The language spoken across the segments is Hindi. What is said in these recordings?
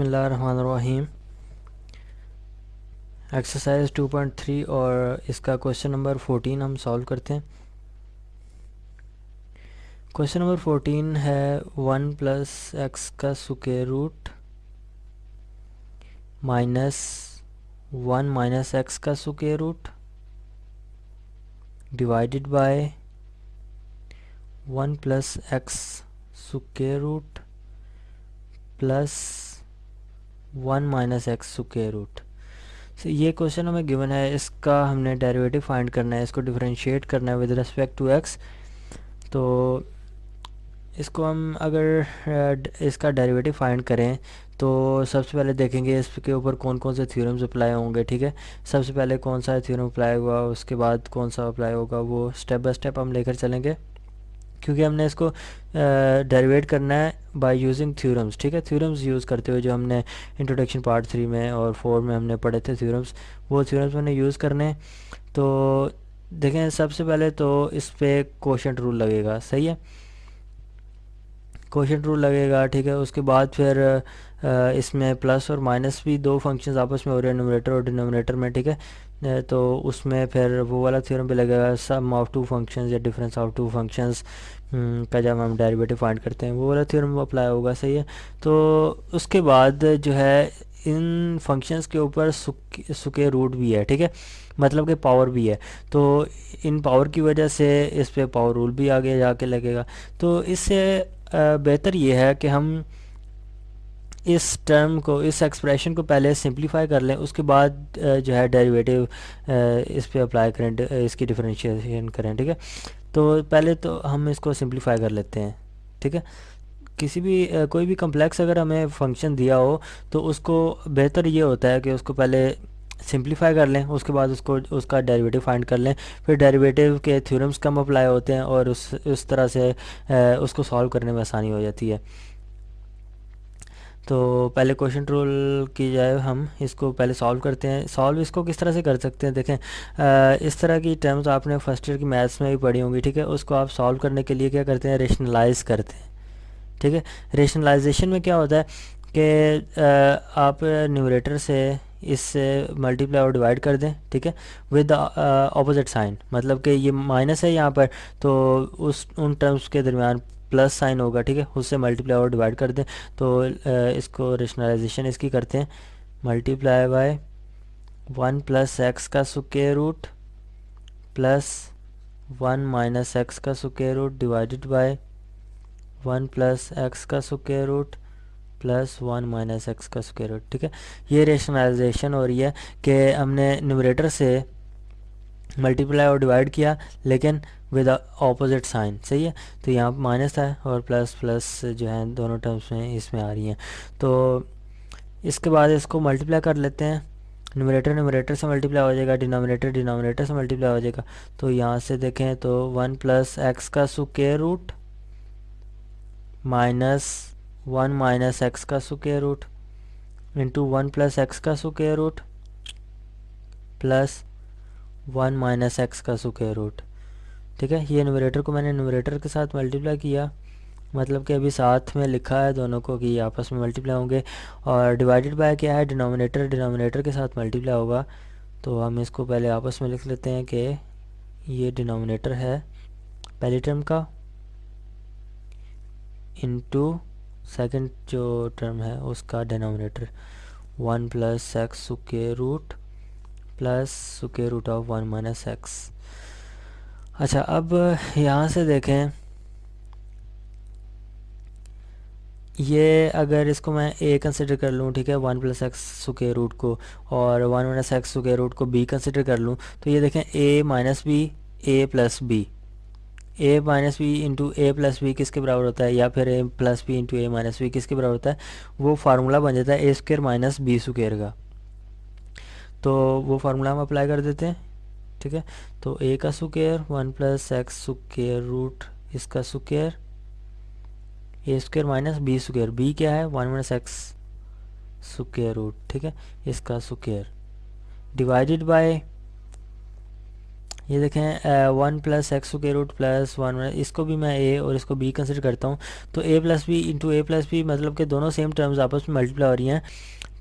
बसमीम एक्सरसाइज 2.3 और इसका क्वेश्चन नंबर 14 हम सॉल्व करते हैं क्वेश्चन नंबर 14 है 1 प्लस एक्स का square root minus one minus X का square root divided by one plus X square root plus one minus x square root so ये क्वेश्चन हमें गिवन है इसका हमने डेरिवेटिव फाइंड करना है इसको डिफ्रेंशिएट करना है विद रिस्पेक्ट टू एक्स तो इसको हम अगर इसका डेरिवेटिव फाइंड करें तो सबसे पहले देखेंगे इसके ऊपर कौन कौन से थ्योरम्स अप्लाई होंगे ठीक है सबसे पहले कौन सा थ्योरम अप्लाई हुआ उसके बाद कौन सा अप्लाई होगा वो स्टेप बाय स्टेप हम लेकर चलेंगे क्योंकि हमने इसको डेरिवेट करना है बाय यूजिंग थ्योरम्स ठीक है थ्योरम्स यूज़ करते हुए जो हमने इंट्रोडक्शन पार्ट थ्री में और फोर में हमने पढ़े थे थ्योरम्स वो थ्योरम्स मैंने यूज़ करने तो देखें सबसे पहले तो इस पर क्वेश्चन रूल लगेगा सही है क्वेश्चन रूल लगेगा ठीक है उसके बाद फिर इसमें प्लस और माइनस भी दो फंक्शंस आपस में हो रहे हैं न्यूमरेटर और डिनोमिनेटर में ठीक है तो उसमें फिर वो वाला थ्योरम भी लगेगा सम ऑफ टू फंक्शंस या डिफरेंस ऑफ टू फंक्शंस का जब हम डेरिवेटिव फाइंड करते हैं वो वाला थ्योरम अप्लाई होगा सही है तो उसके बाद जो है इन फंक्शंस के ऊपर सुके सुके रूट भी है ठीक है मतलब कि पावर भी है तो इन पावर की वजह से इस पर पावर रूल भी आगे जाके लगेगा तो इससे बेहतर ये है कि हम इस टर्म को इस एक्सप्रेशन को पहले सिंप्लीफाई कर लें उसके बाद जो है डेरिवेटिव इस पर अप्लाई करें इसकी डिफरेंशिएशन करें ठीक है तो पहले तो हम इसको सिंपलीफाई कर लेते हैं ठीक है किसी भी कोई भी कम्प्लेक्स अगर हमें फंक्शन दिया हो तो उसको बेहतर ये होता है कि उसको पहले सिंप्लीफाई कर लें उसके बाद उसको उसका डेरिवेटिव फाइंड कर लें फिर डेरिवेटिव के थ्योरम्स कम अप्लाई होते हैं और उस उस तरह से उसको सॉल्व करने में आसानी हो जाती है तो पहले क्वेश्चन रूल की जाए हम इसको पहले सॉल्व करते हैं सॉल्व इसको किस तरह से कर सकते हैं देखें आ, इस तरह की टर्म्स आपने फर्स्ट ईयर की मैथ्स में भी पढ़ी होंगी ठीक है उसको आप सॉल्व करने के लिए क्या करते हैं रेशनलाइज करते हैं ठीक है रेशनलाइजेशन में क्या होता है कि आप न्यूरेटर से इससे मल्टीप्लाई और डिवाइड कर दें ठीक है विद ऑपोजिट साइन मतलब कि ये माइनस है यहाँ पर तो उस उन टर्म्स के दरमियान प्लस साइन होगा ठीक है उससे मल्टीप्लाई और डिवाइड कर दें तो इसको रेशनलाइजेशन इसकी करते हैं multiply by one plus X का square root plus one minus X का square root divided by one plus X का square root plus one minus X का स्क्वायर रूट ठीक है ये रेशनलाइजेशन हो रही है कि हमने न्यूमरेटर से मल्टीप्लाई और डिवाइड किया लेकिन विद ऑपोजिट साइन सही है तो यहाँ माइनस है और प्लस प्लस जो है दोनों टर्म्स में इसमें आ रही हैं तो इसके बाद इसको मल्टीप्लाई कर लेते हैं न्यूमरेटर न्यूमरेटर से मल्टीप्लाई हो जाएगा डिनोमिनेटर डिनोमिनेटर से मल्टीप्लाई हो जाएगा तो यहाँ से देखें तो वन प्लस एक्स का square root minus one minus X का square root into one plus X का square root plus one minus X का सुकेयर रूट ठीक है ये इन्वेटर को मैंने इन्वेटर के साथ मल्टीप्लाई किया मतलब कि अभी साथ में लिखा है दोनों को कि आपस में मल्टीप्लाई होंगे और डिवाइडेड बाय क्या है डिनोमिनेटर डिनोमिनेटर के साथ मल्टीप्लाई होगा तो हम इसको पहले आपस में लिख लेते हैं कि ये डिनोमिनेटर है पहली टर्म का इनटू सेकंड जो टर्म है उसका denominator one plus X square root plus square root of one minus X अच्छा अब यहाँ से देखें ये अगर इसको मैं ए कंसिडर कर लूँ ठीक है one plus X square root को और one minus x square root को बी कंसिडर कर लूँ तो ये देखें A minus B A plus B A minus B into A plus B किसके बराबर होता है या फिर A plus B into A minus B किसके बराबर होता है वो फार्मूला बन जाता है A square minus B square का तो वो फार्मूला हम अप्लाई कर देते हैं ठीक है तो ए का square one plus X square root इसका square A square minus B square B क्या है one minus x square root ठीक है इसका सुकेयर डिवाइडेड बाय ये देखें वन प्लस एक्स के रूट प्लस वन इसको भी मैं ए और इसको बी कंसिडर करता हूँ तो A plus B into A plus B मतलब के दोनों सेम टर्म्स आपस में मल्टीप्लाई हो रही हैं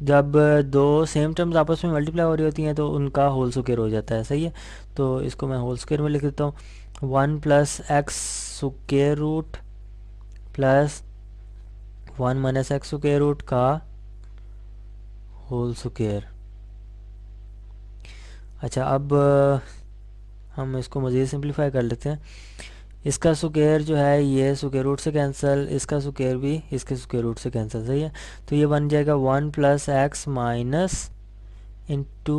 जब दो सेम टर्म्स आपस में मल्टीप्लाई हो रही होती हैं तो उनका होल स्क्र हो जाता है सही है तो इसको मैं होल स्क्र में लिख देता हूँ one plus X square root plus one minus x square root का होल स्क्र अच्छा अब हम इसको मज़ीद सिंप्लीफाई कर लेते हैं इसका सुकेयर जो है ये सुकेयर रूट से कैंसिल इसका सुकेयर भी इसके सुकेयर रूट से कैंसिल सही है तो ये बन जाएगा one plus X minus into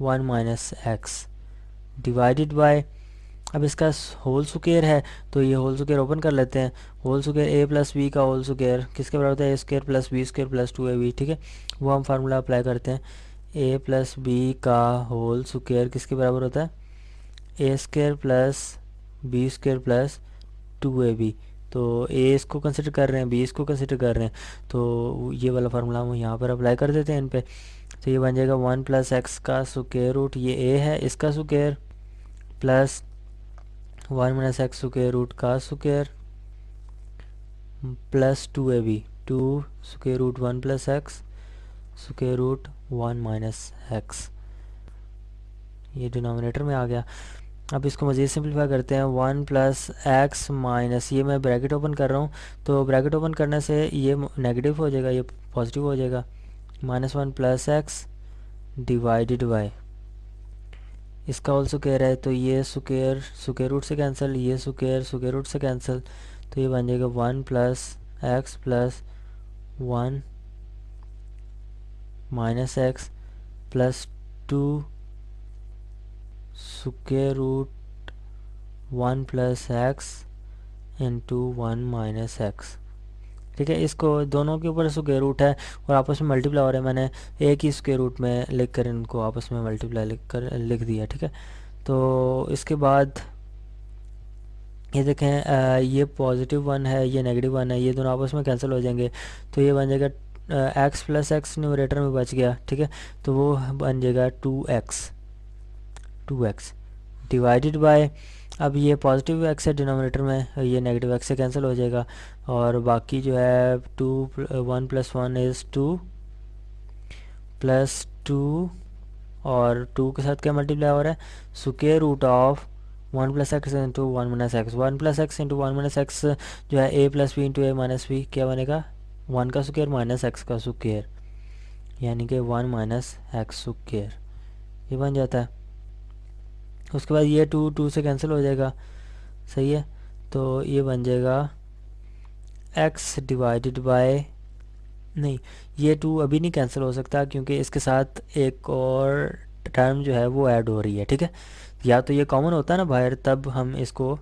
one minus X divided by अब इसका होल सुकेयर है तो ये होल सुकेयर ओपन कर लेते हैं whole square A plus B का होल सुकेयर किसके बराबर होता है A square plus B square plus two A B ठीक है वो हम फार्मूला अप्लाई करते हैं ए प्लस बी का होल सुकेयर किसके बराबर होता है A square plus B square plus two A B तो ए इसको कंसिडर कर रहे हैं बी इसको कंसिडर कर रहे हैं तो ये वाला फार्मूला हम यहाँ पर अप्लाई कर देते हैं इन पर तो ये बन जाएगा वन प्लस एक्स का सुकेयर रूट ये ए है इसका square plus one minus x square root का square plus two A B two square root one plus X square root one minus X ये डिनोमिनेटर में आ गया अब इसको मज़ीद सिंप्लीफाई करते हैं वन प्लस एक्स माइनस ये मैं ब्रैकेट ओपन कर रहा हूँ तो ब्रैकेट ओपन करने से ये नेगेटिव हो जाएगा ये पॉजिटिव हो जाएगा minus one plus x divided by इसका ऑल सुकेयर है तो ये सुकेयर सुकेयर रूट से कैंसिल ये सुकेयर सुकेयर रूट से कैंसिल तो ये बन जाएगा one plus X plus one minus X plus two square root 1 plus x into one minus X ठीक है इसको दोनों के ऊपर स्क्र रूट है और आपस में मल्टीप्लाई हो रहे हैं मैंने एक ही स्क्र रूट में लिख कर इनको आपस में मल्टीप्लाई लिख कर लिख दिया ठीक है तो इसके बाद ये देखें आ, ये पॉजिटिव वन है ये नेगेटिव वन है ये दोनों आपस में कैंसिल हो जाएंगे तो ये बन जाएगा एक्स प्लस एक्स न्यूमरेटर में बच गया ठीक है तो वो बन जाएगा two X two X divided by अब ये पॉजिटिव एक्स है डिनोमिनेटर में ये नेगेटिव एक्स से कैंसिल हो जाएगा और बाकी जो है two one plus one is two plus two और टू के साथ क्या मल्टीप्लाई हो रहा है square root of one plus x into one minus X one plus x into one minus X जो है A plus B into A minus B क्या बनेगा वन का सुकेयर माइनस एक्स का सुकेयर यानी कि वन माइनस एक्स सुकेयर ये बन जाता है उसके बाद ये टू टू से कैंसिल हो जाएगा सही है तो ये बन जाएगा एक्स डिवाइडेड बाय नहीं ये टू अभी नहीं कैंसिल हो सकता क्योंकि इसके साथ एक और टर्म जो है वो ऐड हो रही है ठीक है या तो ये कॉमन होता है ना बाहर तब हम इसको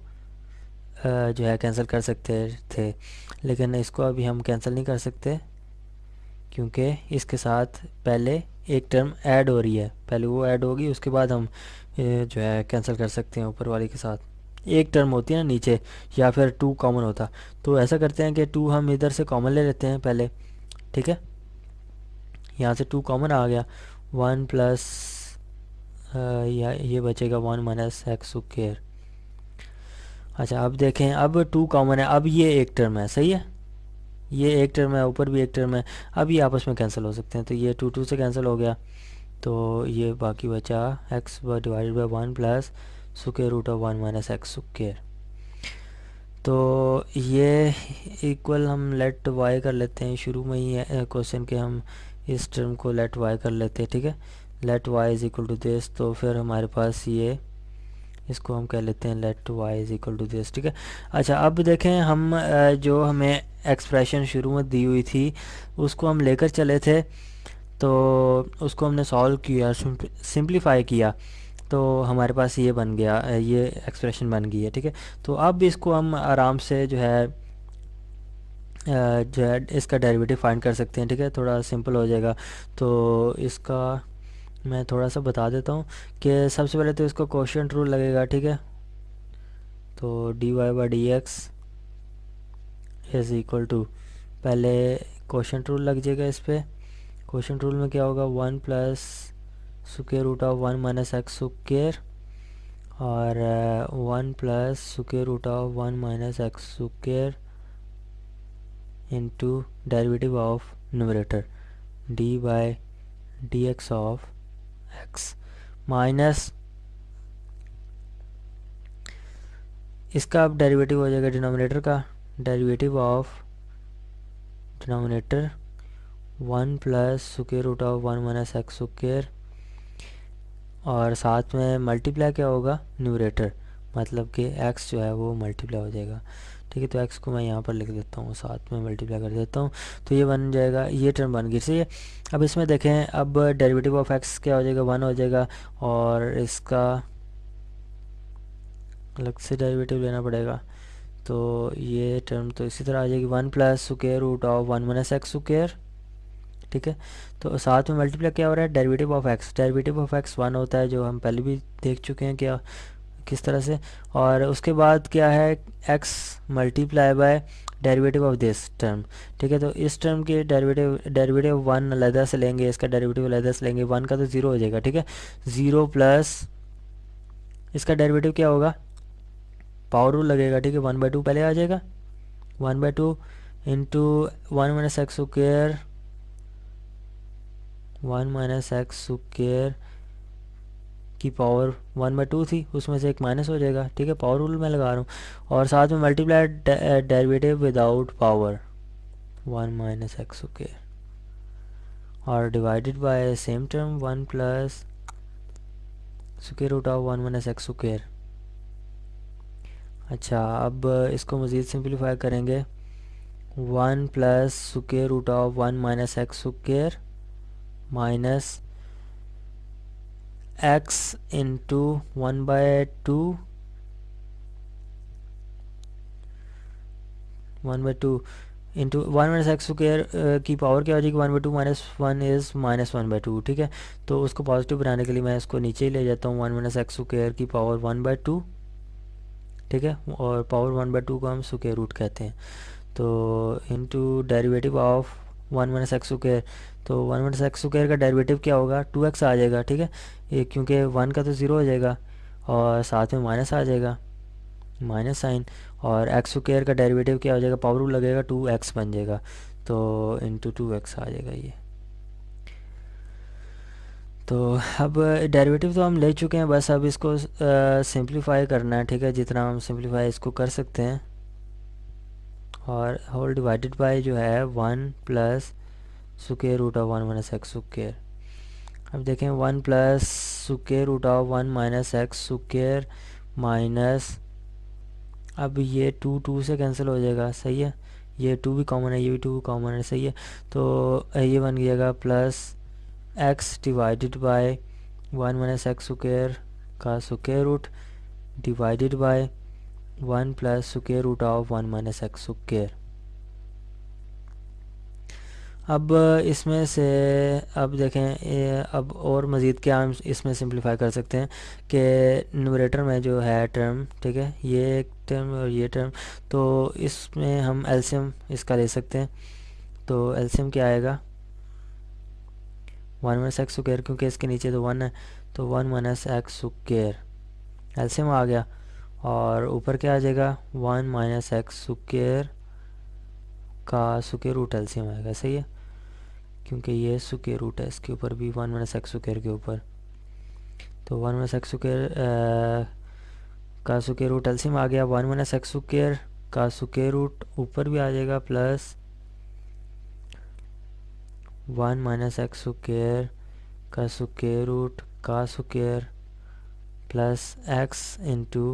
जो है कैंसिल कर सकते थे लेकिन इसको अभी हम कैंसिल नहीं कर सकते क्योंकि इसके साथ पहले एक टर्म ऐड हो रही है पहले वो ऐड होगी उसके बाद हम जो है कैंसिल कर सकते हैं ऊपर वाली के साथ एक टर्म होती है ना नीचे या फिर टू कॉमन होता तो ऐसा करते हैं कि टू हम इधर से कॉमन ले लेते हैं पहले ठीक है यहाँ से टू कॉमन आ गया वन प्लस या ये बचेगा वन माइनस एक्स स्क्र अच्छा अब देखें अब टू कॉमन है अब ये एक टर्म है सही है ये एक टर्म है ऊपर भी एक टर्म है अब ये आपस में कैंसिल हो सकते हैं तो ये टू टू से कैंसिल हो गया तो ये बाकी बचा X divide by one plus square root of one minus x square तो ये इक्वल हम लेट वाई कर लेते हैं शुरू में ही क्वेश्चन के हम इस टर्म को लेट वाई कर लेते हैं ठीक है let Y is equal to this तो फिर हमारे पास ये इसको हम कह लेते हैं let Y is equal to this ठीक है अच्छा अब देखें हम जो हमें एक्सप्रेशन शुरू में दी हुई थी उसको हम लेकर चले थे तो उसको हमने सॉल्व किया सिंप्लीफाई किया तो हमारे पास ये बन गया ये एक्सप्रेशन बन गई है ठीक है तो अब इसको हम आराम से जो है जो है इसका डेरिवेटिव फाइंड कर सकते हैं ठीक है थोड़ा सिंपल हो जाएगा तो इसका मैं थोड़ा सा बता देता हूँ कि सबसे पहले तो इसको क्वेश्चन रूल लगेगा ठीक है तो d y by d x is equal to पहले क्वेश्चन रूल लग जाएगा इस पर क्वेश्चन रूल में क्या होगा one plus square root of one minus x square और uh, one plus square root of one minus x square into derivative of numerator d by d x of x minus इसका अब डेरिवेटिव हो जाएगा डिनोमिनेटर का derivative of denominator one plus square root of one minus x square और साथ में मल्टीप्लाई क्या होगा न्यूरेटर मतलब कि एक्स जो है वो मल्टीप्लाई हो जाएगा ठीक है तो एक्स को मैं यहाँ पर लिख देता हूँ साथ में मल्टीप्लाई कर देता हूँ तो ये बन जाएगा ये टर्म बन गई सही है अब इसमें देखें अब डेरिवेटिव ऑफ एक्स क्या हो जाएगा वन हो जाएगा और इसका अलग से डेरिवेटिव लेना पड़ेगा तो ये टर्म तो इसी तरह आ जाएगी one plus square root of one minus x square ठीक है तो साथ में मल्टीप्लाई क्या हो रहा है derivative of x derivative of x one होता है जो हम पहले भी देख चुके हैं क्या किस तरह से और उसके बाद क्या है x multiply by derivative of this term ठीक है तो इस टर्म के डेरिवेटिव डेरिवेटिव वन अलहदा से लेंगे इसका डेरिवेटिव अलहदा से लेंगे वन का तो ज़ीरो हो जाएगा ठीक है ज़ीरो प्लस इसका डेरिवेटिव क्या होगा पावर रूल लगेगा ठीक है वन बाई टू पहले आ जाएगा one by two into one minus x square one minus x square की पावर वन बाई टू थी उसमें से एक माइनस हो जाएगा ठीक है पावर रूल मैं लगा रहा हूँ और साथ में multiply derivative without power one minus x okay और divided by same term one plus square root of one minus x square अच्छा अब इसको मज़ीद सिंप्लीफाई करेंगे one plus square root of one minus x square minus x into 1 by 2 1 by 2 into one minus x square की पावर क्या हो जाएगी one by two minus one is minus one by two ठीक है तो उसको पॉजिटिव बनाने के लिए मैं इसको नीचे ही ले जाता हूँ वन माइनस एक्स स्क्र की पावर वन बाई टू ठीक है और पावर वन बाई टू को हम स्क्र रूट कहते हैं तो into derivative of one minus x square तो वन माइनस एक्स स्क्वायर का डेरिवेटिव क्या होगा टू एक्स आ जाएगा ठीक है ये क्योंकि वन का तो ज़ीरो हो जाएगा और साथ में माइनस आ जाएगा माइनस साइन और एक्स स्क्वायर का डेरिवेटिव क्या हो जाएगा पावर रूल लगेगा टू एक्स बन जाएगा तो इंटू टू एक्स आ जाएगा ये तो अब डेरिवेटिव तो हम ले चुके हैं बस अब इसको सिंप्लीफाई करना है ठीक है जितना हम सिंप्लीफाई इसको कर सकते हैं और होल डिवाइडेड बाय जो है one plus square root of one minus x square अब देखें one plus square root of one minus x square minus अब ये टू टू से कैंसिल हो जाएगा सही है ये टू भी कॉमन है ये भी टू भी कॉमन है सही है तो ये बन गएगा plus x divided by one minus x square का square root divided by one plus square root of one minus x square अब इसमें से अब देखें अब और मज़ीद क्या हम इसमें सिंप्लीफाई कर सकते हैं कि नूमरेटर में जो है टर्म ठीक है ये एक टर्म और ये टर्म तो इसमें हम एल्शियम इसका ले सकते हैं तो एल्शियम क्या आएगा वन माइनस एक्स स्क्र क्योंकि इसके नीचे तो वन है तो one minus x square LCM आ गया और ऊपर क्या आ जाएगा वन माइनस एक्स स्क्र का सुकेर रूट एल्शियम आएगा सही है क्योंकि ये स्क्र रूट है इसके ऊपर भी वन माइनस एक्स स्क्र के ऊपर तो वन माइनस एक्स स्क्र का स्क्र रूट एल्सियम आ गया वन माइनस एक्स स्क्र का स्क्र रूट ऊपर भी आ जाएगा plus one minus x square का स्क्र रूट का square plus x into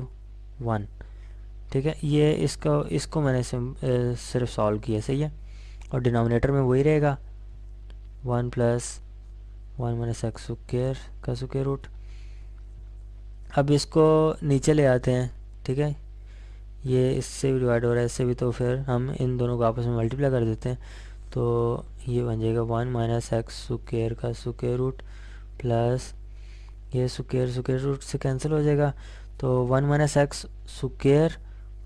one ठीक है ये इसको इसको मैंने सिर्फ सॉल्व किया सही है और डिनोमिनेटर में वही रहेगा one plus one minus x square का स्क्र रूट अब इसको नीचे ले आते हैं ठीक है ये इससे भी डिवाइड हो रहा है इससे भी तो फिर हम इन दोनों को आपस में मल्टीप्लाई कर देते हैं तो ये बन जाएगा वन माइनस एक्स सुकेयर का सुकेयर रूट प्लस ये सुकेयर सुकेयर रूट से कैंसिल हो जाएगा तो one minus x square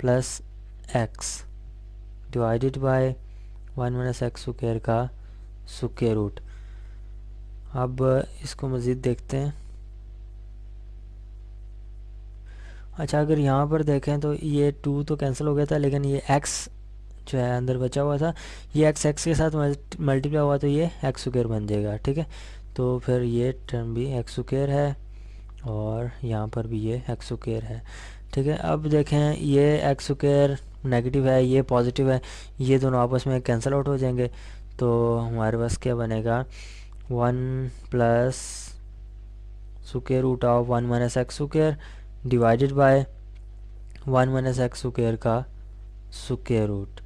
plus x divided by one minus x square का सूखे रूट अब इसको मज़ीद देखते हैं अच्छा अगर यहाँ पर देखें तो ये टू तो कैंसिल हो गया था लेकिन ये एक्स जो है अंदर बचा हुआ था ये एक्स एक्स के साथ मल्टीप्लाई हुआ तो ये एक्स स्क्र बन जाएगा ठीक है तो फिर ये टर्म भी एक्स स्क्र है और यहाँ पर भी ये एक्स स्क्र है ठीक है अब देखें ये एक्स स्क्र नेगेटिव है ये पॉजिटिव है ये दोनों आपस में कैंसिल आउट हो जाएंगे तो हमारे पास क्या बनेगा one plus square root of one minus x square divided by one minus x square का सुकेयर रूट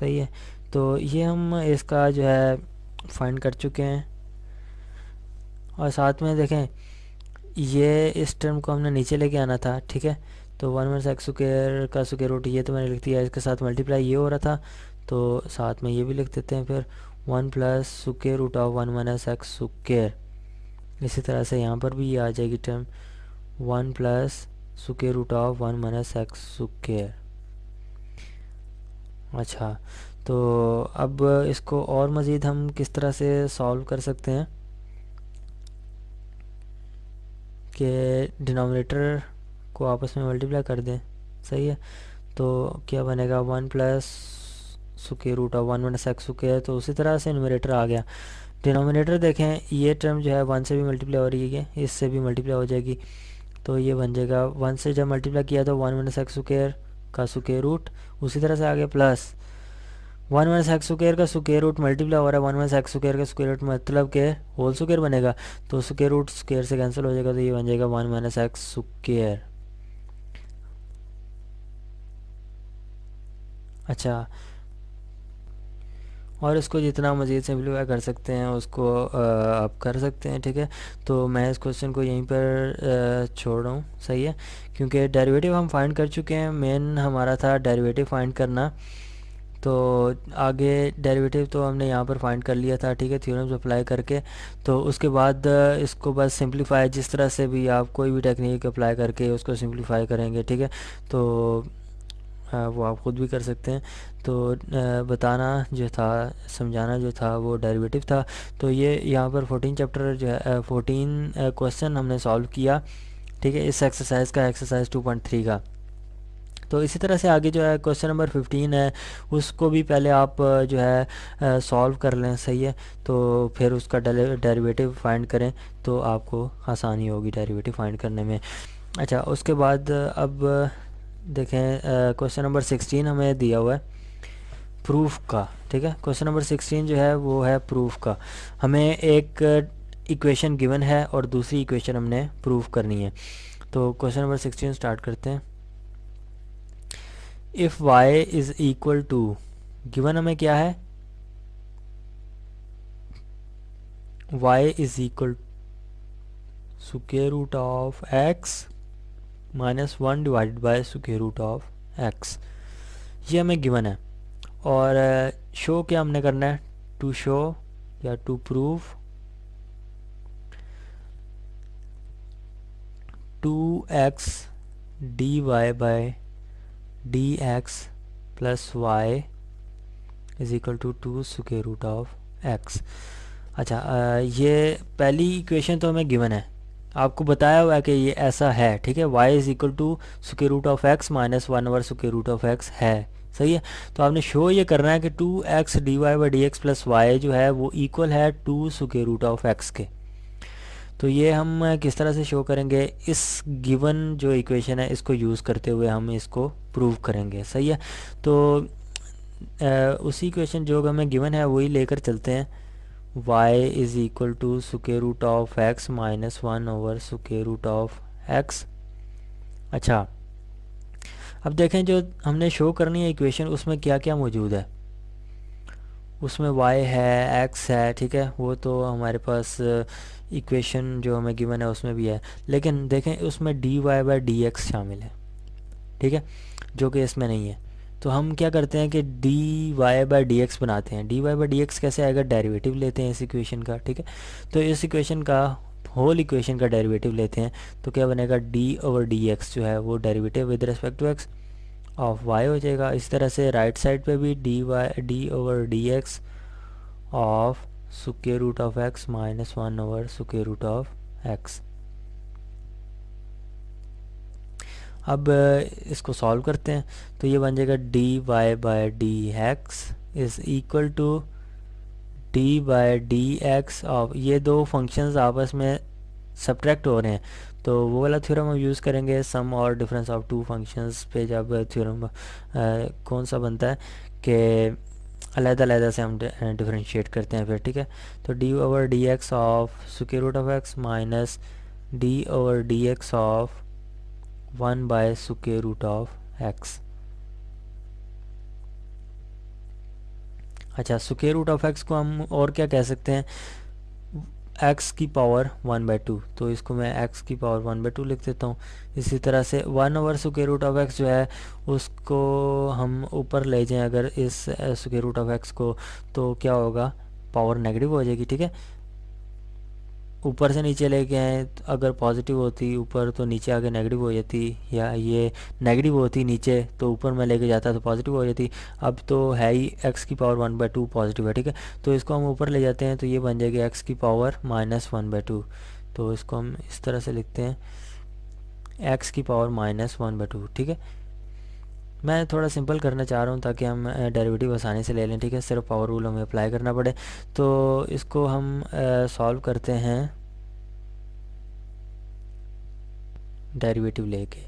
सही है तो ये हम इसका जो है फाइंड कर चुके हैं और साथ में देखें ये इस टर्म को हमने नीचे लेके आना था ठीक है तो वन माइनस एक्स स्क्र का स्क्र रूट ये तो मैंने लिख दिया इसके साथ मल्टीप्लाई ये हो रहा था तो साथ में ये भी लिख देते हैं फिर one plus square root of one minus x square इसी तरह से यहाँ पर भी ये आ जाएगी term one plus square root of one minus x square अच्छा तो अब इसको और मज़ीद हम किस तरह से सॉल्व कर सकते हैं कि डिनोमिनेटर को आपस में मल्टीप्लाई कर दें सही है तो क्या बनेगा one plus square root of one minus x square है तो उसी तरह से इन्वेटर आ गया डिनोमिनेटर देखें ये टर्म जो है वन से भी मल्टीप्लाई हो रही है इससे भी मल्टीप्लाई हो जाएगी तो ये बन जाएगा वन से जब मल्टीप्लाई किया तो वन माइनस एक्स सुकेयर का सुके रूट उसी तरह से आ गया plus one minus x square का सुके रूट मल्टीप्लाई हो रहा है वन माइनस एक्स स्क्र का स्क्यर रूट मतलब के होल स्क्र बनेगा तो स्क्र रूट स्केयर से कैंसिल हो जाएगा तो ये बन जाएगा वन माइनस एक्स सुकेयर अच्छा और इसको जितना मज़ीद सिंप्लीफाई कर सकते हैं उसको आप कर सकते हैं ठीक है तो मैं इस क्वेश्चन को यहीं पर छोड़ रहा हूँ सही है क्योंकि डेरिवेटिव हम फाइंड कर चुके हैं मेन हमारा था डेरिवेटिव फाइंड करना तो आगे डेरिवेटिव तो हमने यहाँ पर फाइंड कर लिया था ठीक है थ्योरम्स अप्लाई करके तो उसके बाद इसको बस सिंप्लीफाई जिस तरह से भी आप कोई भी टेक्निक अप्लाई करके उसको सिंप्लीफाई करेंगे ठीक है तो वो आप ख़ुद भी कर सकते हैं तो बताना जो था समझाना जो था वो डेरिवेटिव था तो ये यहाँ पर फोटीन चैप्टर जो है फोर्टीन क्वेश्चन हमने सॉल्व किया ठीक है इस एक्सरसाइज का एक्सरसाइज टू पॉइंट थ्री का तो इसी तरह से आगे जो है क्वेश्चन नंबर फिफ्टीन है उसको भी पहले आप जो है सॉल्व कर लें सही है तो फिर उसका डेरिवेटिव फाइंड करें तो आपको आसानी होगी डेरिवेटिव फाइंड करने में अच्छा उसके बाद अब देखें क्वेश्चन नंबर सिक्सटीन हमें दिया हुआ है प्रूफ का ठीक है क्वेश्चन नंबर सिक्सटीन जो है वो है प्रूफ का हमें एक इक्वेशन गिवन है और दूसरी इक्वेशन हमने प्रूफ करनी है तो क्वेश्चन नंबर सिक्सटीन स्टार्ट करते हैं if y is equal to given हमें क्या है y is equal square root of x minus one divide by square root of x ये हमें गिवन है और शो क्या हमने करना है टू शो या to prove two x d y by d x plus y is equal to two square root of x अच्छा ये पहली इक्वेशन तो हमें गिवन है आपको बताया हुआ है कि ये ऐसा है ठीक है y is equal to square root of x minus one over square root of x है सही है तो आपने शो ये करना है कि two x d y by d x plus y जो है वो इक्वल है to square root of x के तो ये हम किस तरह से शो करेंगे इस गिवन जो इक्वेशन है इसको यूज़ करते हुए हम इसको प्रूव करेंगे सही है तो आ, उसी इक्वेशन जो हमें गिवन है वही लेकर चलते हैं y is equal to square root of x minus 1 over square root of x अच्छा अब देखें जो हमने शो करनी है इक्वेशन उसमें क्या क्या मौजूद है उसमें y है x है ठीक है वो तो हमारे पास इक्वेशन uh, जो हमें गिवन है उसमें भी है लेकिन देखें उसमें dy वाई बाई डी शामिल है ठीक है जो कि इसमें नहीं है तो हम क्या करते हैं कि d y by d x बनाते हैं d y by d x कैसे आएगा डेरिवेटिव लेते हैं इस इक्वेशन का ठीक है तो इस इक्वेशन का होल इक्वेशन का डेरिवेटिव लेते हैं तो क्या बनेगा डी ओवर डी एक्स जो है वो derivative with respect to x of y हो जाएगा इस तरह से राइट साइड पे भी d y d over d x of square root of x minus one over square root of x अब इसको सॉल्व करते हैं तो ये बन जाएगा d y by d x is equal to d by d x और ये दो फंक्शंस आपस में सब्ट्रैक्ट हो रहे हैं तो वो वाला थ्योरम हम यूज़ करेंगे सम और डिफरेंस ऑफ टू फंक्शंस पे जब थ्योरम कौन सा बनता है कि अलहदा अलहदा से हम डिफ्रेंशिएट करते हैं फिर ठीक है तो d over d x of square root of x minus d over d x of one by square root of x अच्छा सुके रूट ऑफ एक्स को हम और क्या कह सकते हैं एक्स की पावर वन बाई टू तो इसको मैं एक्स की पावर वन बाई टू लिख देता हूँ इसी तरह से one over square root of x जो है उसको हम ऊपर ले जाएं अगर इस सुके रूट ऑफ एक्स को तो क्या होगा पावर नेगेटिव हो जाएगी ठीक है ऊपर से नीचे लेके आए तो अगर पॉजिटिव होती ऊपर तो नीचे आके नेगेटिव हो जाती या ये नेगेटिव होती नीचे तो ऊपर में लेके जाता तो पॉजिटिव हो जाती अब तो है ही एक्स की power one by two positive है ठीक है तो इसको हम ऊपर ले जाते हैं तो ये बन जाएगी एक्स की power minus one by two तो इसको हम इस तरह से लिखते हैं एक्स की power minus one by two ठीक है मैं थोड़ा सिंपल करना चाह रहा हूँ ताकि हम डेरिवेटिव आसानी से ले लें ठीक है सिर्फ पावर रूल हमें अप्लाई करना पड़े तो इसको हम सॉल्व करते हैं डेरिवेटिव लेके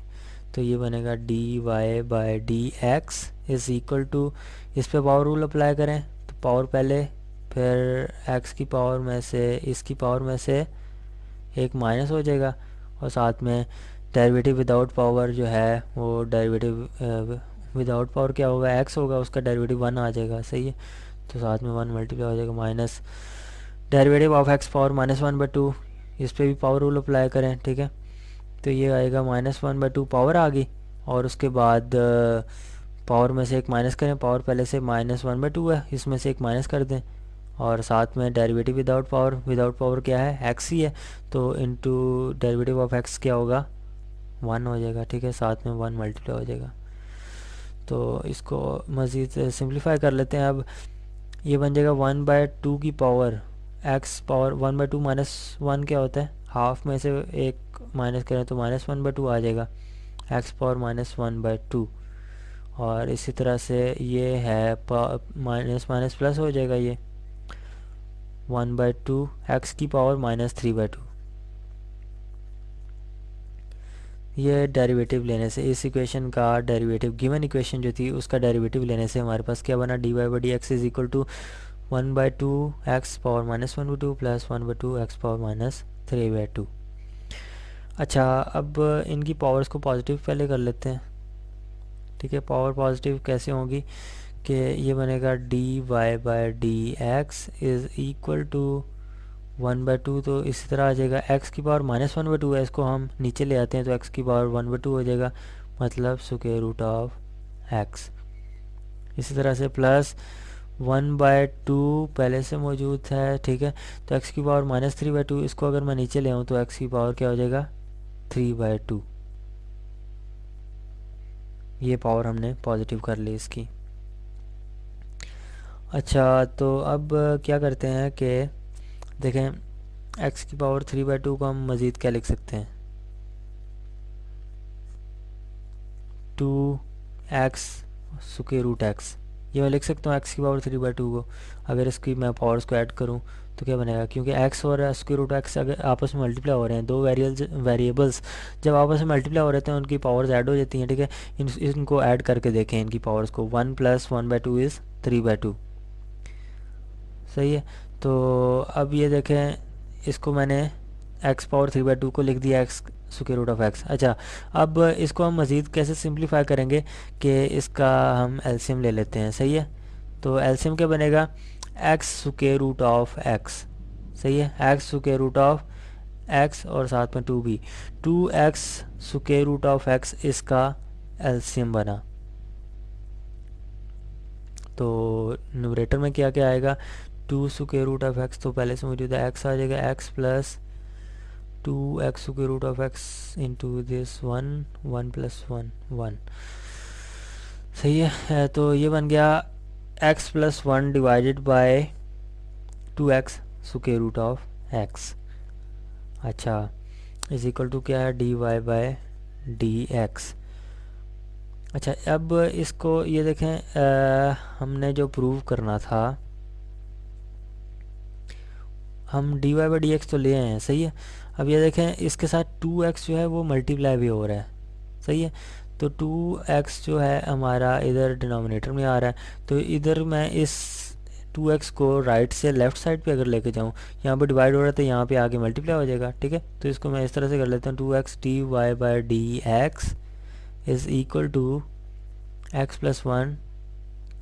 तो ये बनेगा d y by d x is equal to इस पर पावर रूल अप्लाई करें तो पावर पहले फिर एक्स की पावर में से इसकी पावर में से एक माइनस हो जाएगा और साथ में डेरिवेटिव विदाउट पावर जो है वो डेरिवेटिव विदाउट पावर क्या होगा एक्स होगा उसका डेरिवेटिव वन आ जाएगा सही है तो साथ में वन मल्टीप्लाई हो जाएगा minus derivative of x power minus one by two इस पर भी पावर रूल अप्लाई करें ठीक है तो ये आएगा minus one by two power आ गई और उसके बाद पावर में से एक माइनस करें पावर पहले से माइनस वन बाई टू है इसमें से एक माइनस कर दें और साथ में derivative without power without power क्या है एक्स ही है तो इनटू डेरिवेटिव ऑफ एक्स क्या होगा वन हो जाएगा ठीक है साथ में वन मल्टीप्लाई हो जाएगा तो इसको मज़ीद सिंप्लीफाई कर लेते हैं अब ये बन जाएगा वन बाय टू की power x power one by two minus one क्या होता है हाफ में से एक माइनस करें तो माइनस वन बाई टू आ जाएगा x power minus one by two और इसी तरह से ये है माइनस माइनस प्लस हो जाएगा ये वन बाई टू एक्स की power minus three by two ये डेरिवेटिव लेने से इस इक्वेशन का डेरिवेटिव गिवन इक्वेशन जो थी उसका डेरिवेटिव लेने से हमारे पास क्या बना d y by d x is equal to one by two x power minus one by two plus one by two x power minus three by two अच्छा अब इनकी पावर्स को पॉजिटिव पहले कर लेते हैं ठीक है पावर पॉजिटिव कैसे होंगी कि ये बनेगा d y by d x is equal to one by two तो इसी तरह आ जाएगा एक्स की power minus one by two है इसको हम नीचे ले आते हैं तो एक्स की पावर वन बाई टू हो जाएगा मतलब सुके रूट ऑफ एक्स इसी तरह से प्लस वन बाय टू पहले से मौजूद है ठीक है तो एक्स की power minus three by two इसको अगर मैं नीचे ले आऊँ तो एक्स की पावर क्या हो जाएगा थ्री बाय टू ये पावर हमने पॉजिटिव कर ली इसकी अच्छा तो अब क्या करते हैं कि देखें एक्स की पावर थ्री बाई टू को हम मज़ीद क्या लिख सकते हैं two x square root x ये मैं लिख सकता हूँ एक्स की पावर थ्री बाई टू को अगर इसकी मैं पावर्स को ऐड करूँ तो क्या बनेगा क्योंकि एक्स और स्क्र रूट एक्स अगर आपस में मल्टीप्लाई हो रहे हैं दो वेरियल वेरिएबल्स जब आपस में मल्टीप्लाई हो रहे हैं तो उनकी पावर्स ऐड हो जाती हैं ठीक है इन, इनको ऐड करके देखें इनकी पावर्स को one plus one by two is three by two सही है तो अब ये देखें इसको मैंने x power three by two को लिख दिया x square root of x अच्छा अब इसको हम मज़ीद कैसे सिंप्लीफाई करेंगे कि इसका हम एल्सीम ले लेते हैं सही है तो एल्सीम क्या बनेगा x square root of x सही है x square root of x और साथ में two b two x square root of x इसका एल्सीम बना तो न्यूमरेटर में क्या क्या आएगा to square root of x तो पहले से मौजूद है एक्स आ जाएगा एक्स प्लस टू एक्स के root of x into this one one plus one one सही है तो ये बन गया x plus one divided by two x square के रूट ऑफ एक्स अच्छा इज इक्वल टू क्या है d y by d x अच्छा अब इसको ये देखें आ, हमने जो प्रूव करना था हम d y by d x तो ले आए हैं सही है अब ये देखें इसके साथ टू एक्स जो है वो मल्टीप्लाई भी हो रहा है सही है तो टू एक्स जो है हमारा इधर डिनोमिनेटर में आ रहा है तो इधर मैं इस टू एक्स को राइट से लेफ्ट साइड पे अगर लेके जाऊँ यहाँ पे डिवाइड हो रहा है तो यहाँ पे आगे मल्टीप्लाई हो जाएगा ठीक है तो इसको मैं इस तरह से कर लेता हूँ two x d y by d x is equal to x plus one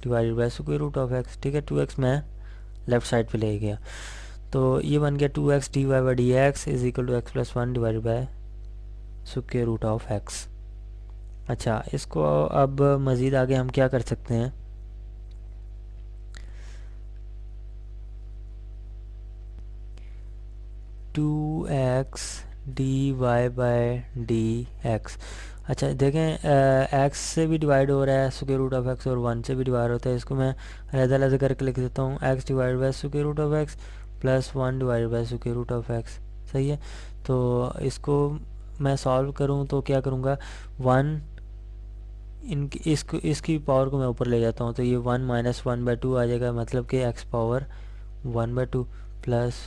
divided by square root of x ठीक है टू एक्स मैं लेफ़्ट साइड पे ले गया तो ये बन गया two x d y by d x is equal to x plus one divide by square root of x अच्छा इसको अब मज़ीद आगे हम क्या कर सकते हैं two x d y by d x अच्छा देखें एक्स से भी डिवाइड हो रहा है सुके रूट ऑफ एक्स और वन से भी डिवाइड होता है इसको मैं अलहदा अलहदा करके लिख देता हूँ x divide by square root of x plus one divide by square root of x सही है तो इसको मैं सॉल्व करूँ तो क्या करूँगा वन इन इसको इसकी पावर को मैं ऊपर ले जाता हूँ तो ये one minus one by two आ जाएगा मतलब कि x power one by two plus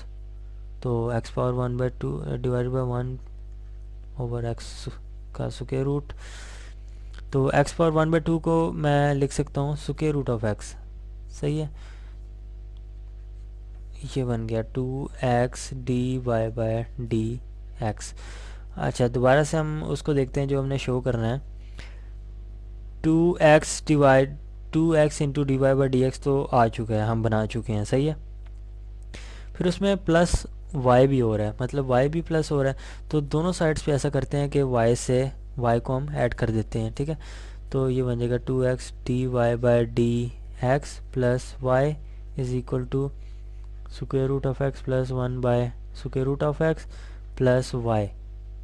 तो x power one by two divide by one over x का सुके रूट तो x power one by two को मैं लिख सकता हूँ सुके रूट ऑफ एक्स सही है ये बन गया two x d y by d x अच्छा दोबारा से हम उसको देखते हैं जो हमने शो करना है two x divide two x into d y by d x तो आ चुका है हम बना चुके हैं सही है फिर उसमें प्लस वाई भी हो रहा है मतलब वाई भी प्लस हो रहा है तो दोनों साइड्स पे ऐसा करते हैं कि वाई से वाई को हम ऐड कर देते हैं ठीक है तो ये बन जाएगा two x d y by d x plus y is equal to square root of x plus one by square root of x plus y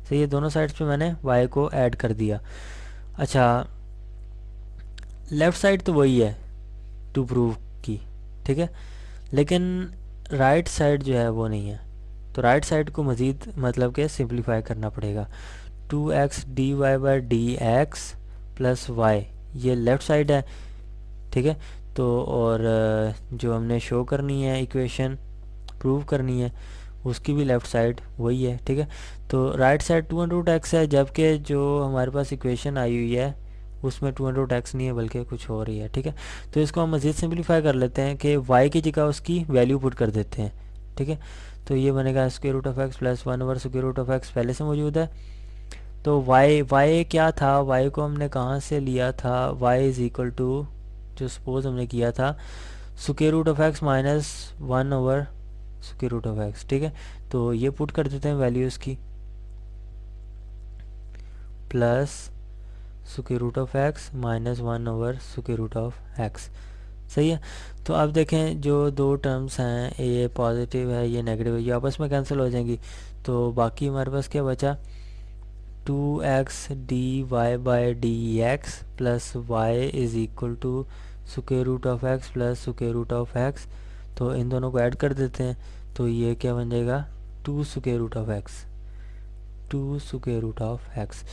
सही है दोनों साइड्स पे मैंने वाई को ऐड कर दिया अच्छा लेफ़्ट साइड तो वही है टू प्रूव की ठीक है लेकिन राइट साइड जो है वो नहीं है तो राइट साइड को मज़ीद मतलब के सिंप्लीफाई करना पड़ेगा two x d y by d x plus y ये लेफ़्ट साइड है ठीक है तो और जो हमने शो करनी है इक्वेशन प्रूव करनी है उसकी भी लेफ़्ट साइड वही है ठीक है तो right side two root x है जबकि जो हमारे पास इक्वेशन आई हुई है उसमें टू रूट एक्स नहीं है बल्कि कुछ हो रही है ठीक है तो इसको हम मज़ीद सिंप्लीफाई कर लेते हैं कि वाई की जगह उसकी वैल्यू पुट कर देते हैं ठीक है तो ये बनेगा square root of x plus one over square root of x पहले से मौजूद है तो वाई वाई क्या था वाई को हमने कहाँ से लिया था वाई इज़ इक्वल टू जो सपोज हमने किया था square root of x minus one over square root of x ठीक है तो ये पुट कर देते हैं वैल्यूज़ की plus square root of x minus one over square root of x सही है तो अब देखें जो दो टर्म्स हैं ये पॉजिटिव है ये नेगेटिव है ये आपस में कैंसिल हो जाएंगी तो बाकी हमारे पास क्या बचा two x d y by d x plus y is equal to square root of x plus square root of x तो इन दोनों को ऐड कर देते हैं तो ये क्या बन जाएगा two square root of x two square root of x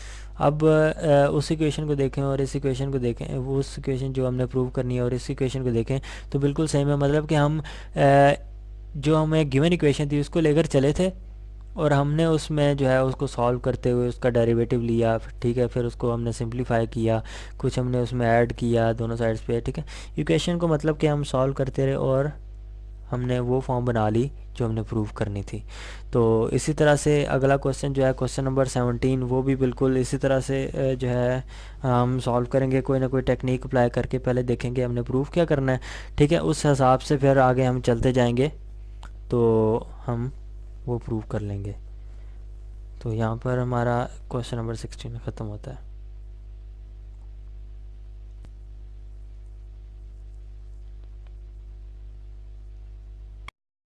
अब आ, उस इक्वेशन को देखें और इस इक्वेशन को देखें उस इक्वेशन जो हमने प्रूव करनी है और इस इक्वेशन को देखें तो बिल्कुल सेम है मतलब कि हम आ, जो हमें गिवन इक्वेशन थी उसको लेकर चले थे और हमने उसमें जो है उसको सॉल्व करते हुए उसका डेरिवेटिव लिया ठीक है फिर उसको हमने सिंप्लीफाई किया कुछ हमने उसमें ऐड किया दोनों साइड्स पे ठीक है इक्वेशन को मतलब कि हम सॉल्व करते रहे और हमने वो फॉर्म बना ली जो हमने प्रूव करनी थी तो इसी तरह से अगला क्वेश्चन जो है क्वेश्चन नंबर सेवनटीन वो भी बिल्कुल इसी तरह से जो है हम सॉल्व करेंगे कोई ना कोई टेक्निक अप्लाई करके पहले देखेंगे हमने प्रूव क्या करना है ठीक है उस हिसाब से फिर आगे हम चलते जाएंगे तो हम वो प्रूव कर लेंगे तो यहाँ पर हमारा क्वेश्चन नंबर सिक्सटीन ख़त्म होता है